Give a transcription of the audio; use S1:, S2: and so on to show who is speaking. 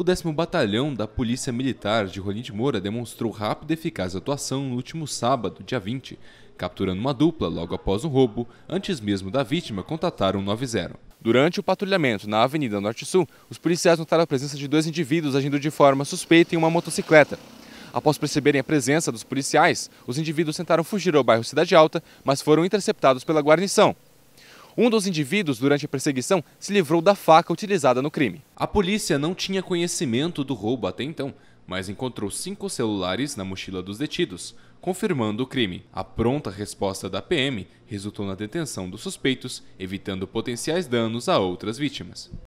S1: O 10 Batalhão da Polícia Militar de Rolim de Moura demonstrou rápida e eficaz atuação no último sábado, dia 20, capturando uma dupla logo após um roubo, antes mesmo da vítima contatar o 90. Durante o patrulhamento na Avenida Norte-Sul, os policiais notaram a presença de dois indivíduos agindo de forma suspeita em uma motocicleta. Após perceberem a presença dos policiais, os indivíduos tentaram fugir ao bairro Cidade Alta, mas foram interceptados pela guarnição. Um dos indivíduos, durante a perseguição, se livrou da faca utilizada no crime. A polícia não tinha conhecimento do roubo até então, mas encontrou cinco celulares na mochila dos detidos, confirmando o crime. A pronta resposta da PM resultou na detenção dos suspeitos, evitando potenciais danos a outras vítimas.